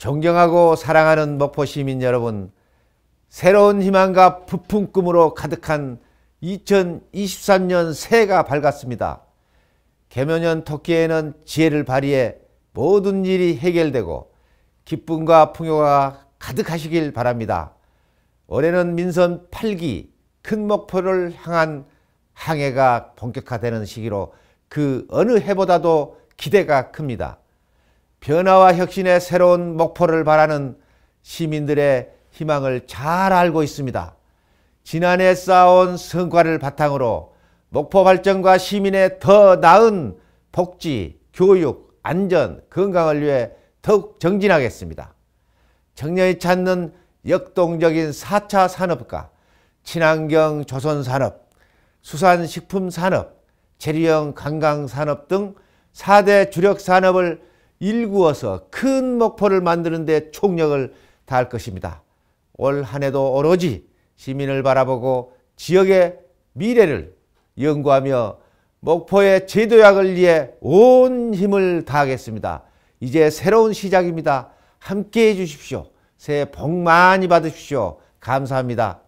존경하고 사랑하는 목포 시민 여러분, 새로운 희망과 부푼 꿈으로 가득한 2023년 새해가 밝았습니다. 개면년 토끼에는 지혜를 발휘해 모든 일이 해결되고 기쁨과 풍요가 가득하시길 바랍니다. 올해는 민선 8기 큰 목표를 향한 항해가 본격화되는 시기로 그 어느 해보다도 기대가 큽니다. 변화와 혁신의 새로운 목표를 바라는 시민들의 희망을 잘 알고 있습니다. 지난해 쌓아온 성과를 바탕으로 목포 발전과 시민의 더 나은 복지, 교육, 안전, 건강을 위해 더욱 정진하겠습니다. 청년이 찾는 역동적인 4차 산업과 친환경 조선산업, 수산식품산업, 체류형 관광산업 등 4대 주력산업을 일구어서 큰 목포를 만드는 데 총력을 다할 것입니다. 올 한 해도 오로지 시민을 바라보고 지역의 미래를 연구하며 목포의 제도약을 위해 온 힘을 다하겠습니다. 이제 새로운 시작입니다. 함께해 주십시오. 새해 복 많이 받으십시오. 감사합니다.